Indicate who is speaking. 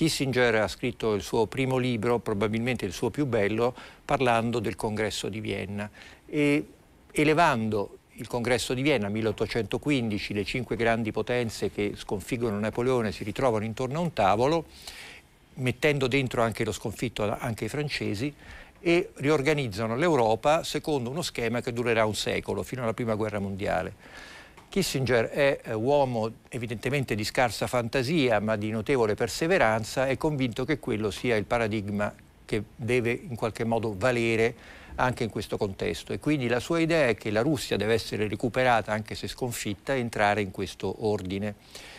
Speaker 1: Kissinger ha scritto il suo primo libro, probabilmente il suo più bello, parlando del congresso di Vienna e elevando il congresso di Vienna 1815, le cinque grandi potenze che sconfiggono Napoleone si ritrovano intorno a un tavolo, mettendo dentro anche lo sconfitto anche ai francesi, e riorganizzano l'Europa secondo uno schema che durerà un secolo, fino alla prima guerra mondiale. Kissinger è eh, uomo evidentemente di scarsa fantasia ma di notevole perseveranza, è convinto che quello sia il paradigma che deve in qualche modo valere anche in questo contesto e quindi la sua idea è che la Russia deve essere recuperata anche se sconfitta e entrare in questo ordine.